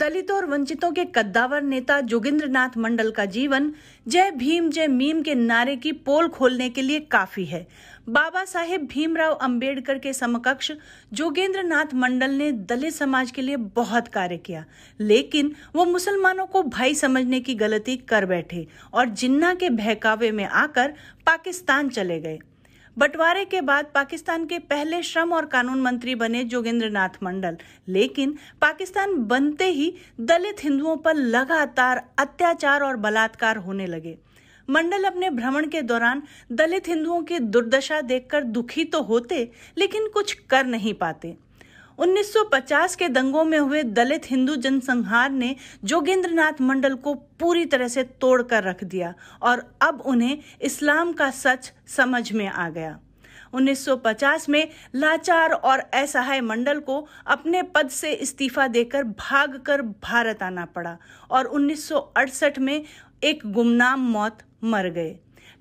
दलित और वंचितों के कद्दावर नेता जोगिंद्र नाथ मंडल का जीवन जय भीम जय मीम के नारे की पोल खोलने के लिए काफी है बाबा साहेब भीमराव अंबेडकर के समकक्ष जोगेंद्र नाथ मंडल ने दलित समाज के लिए बहुत कार्य किया लेकिन वो मुसलमानों को भाई समझने की गलती कर बैठे और जिन्ना के बहकावे में आकर पाकिस्तान चले गए बंटवारे के बाद पाकिस्तान के पहले श्रम और कानून मंत्री बने जोगेंद्र नाथ मंडल लेकिन पाकिस्तान बनते ही दलित हिंदुओं पर लगातार अत्याचार और बलात्कार होने लगे मंडल अपने भ्रमण के दौरान दलित हिंदुओं की दुर्दशा देखकर दुखी तो होते लेकिन कुछ कर नहीं पाते 1950 के दंगों में हुए दलित हिंदू जनसंहार ने जोगेंद्रनाथ मंडल को पूरी तरह से तोड़ कर रख दिया और अब उन्हें इस्लाम का सच समझ में आ गया 1950 में लाचार और असहाय मंडल को अपने पद से इस्तीफा देकर भागकर भारत आना पड़ा और 1968 में एक गुमनाम मौत मर गए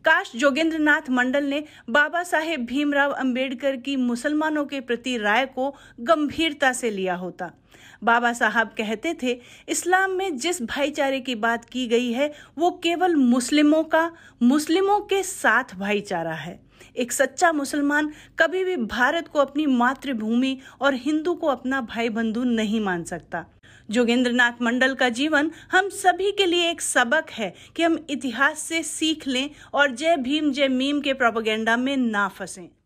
काश जोगेंद्रनाथ मंडल ने बाबा साहेब भीमराव अंबेडकर की मुसलमानों के प्रति राय को गंभीरता से लिया होता बाबा साहब कहते थे इस्लाम में जिस भाईचारे की बात की गई है वो केवल मुस्लिमों का मुस्लिमों के साथ भाईचारा है एक सच्चा मुसलमान कभी भी भारत को अपनी मातृभूमि और हिंदू को अपना भाई बंधु नहीं मान सकता जोगेंद्रनाथ मंडल का जीवन हम सभी के लिए एक सबक है कि हम इतिहास से सीख लें और जय भीम जय मीम के प्रोपोगेंडा में ना फंसें